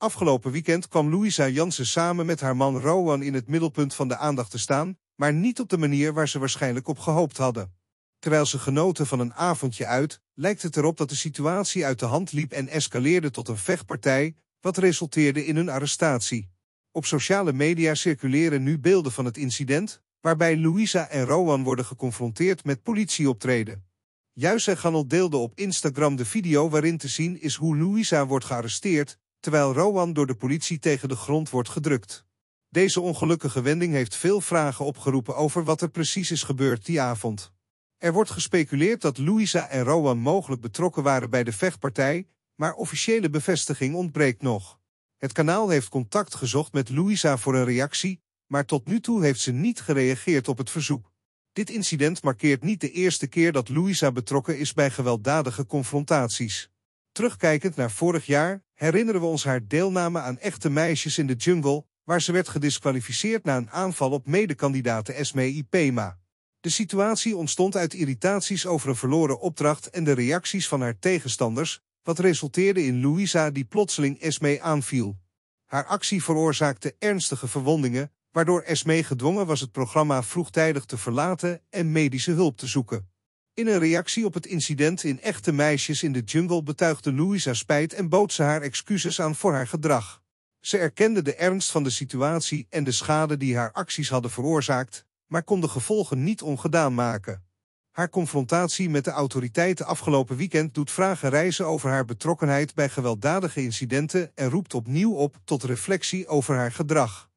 Afgelopen weekend kwam Louisa Jansen samen met haar man Rowan in het middelpunt van de aandacht te staan, maar niet op de manier waar ze waarschijnlijk op gehoopt hadden. Terwijl ze genoten van een avondje uit, lijkt het erop dat de situatie uit de hand liep en escaleerde tot een vechtpartij, wat resulteerde in hun arrestatie. Op sociale media circuleren nu beelden van het incident, waarbij Louisa en Rowan worden geconfronteerd met politieoptreden. Juist en Ganel deelde op Instagram de video waarin te zien is hoe Louisa wordt gearresteerd terwijl Rowan door de politie tegen de grond wordt gedrukt. Deze ongelukkige wending heeft veel vragen opgeroepen over wat er precies is gebeurd die avond. Er wordt gespeculeerd dat Louisa en Rowan mogelijk betrokken waren bij de vechtpartij, maar officiële bevestiging ontbreekt nog. Het kanaal heeft contact gezocht met Louisa voor een reactie, maar tot nu toe heeft ze niet gereageerd op het verzoek. Dit incident markeert niet de eerste keer dat Louisa betrokken is bij gewelddadige confrontaties. Terugkijkend naar vorig jaar, herinneren we ons haar deelname aan Echte Meisjes in de Jungle, waar ze werd gedisqualificeerd na een aanval op medekandidaten Esme Ipema. De situatie ontstond uit irritaties over een verloren opdracht en de reacties van haar tegenstanders, wat resulteerde in Louisa die plotseling Esme aanviel. Haar actie veroorzaakte ernstige verwondingen, waardoor Esme gedwongen was het programma vroegtijdig te verlaten en medische hulp te zoeken. In een reactie op het incident in Echte Meisjes in de Jungle betuigde Louisa spijt en bood ze haar excuses aan voor haar gedrag. Ze erkende de ernst van de situatie en de schade die haar acties hadden veroorzaakt, maar kon de gevolgen niet ongedaan maken. Haar confrontatie met de autoriteiten afgelopen weekend doet vragen reizen over haar betrokkenheid bij gewelddadige incidenten en roept opnieuw op tot reflectie over haar gedrag.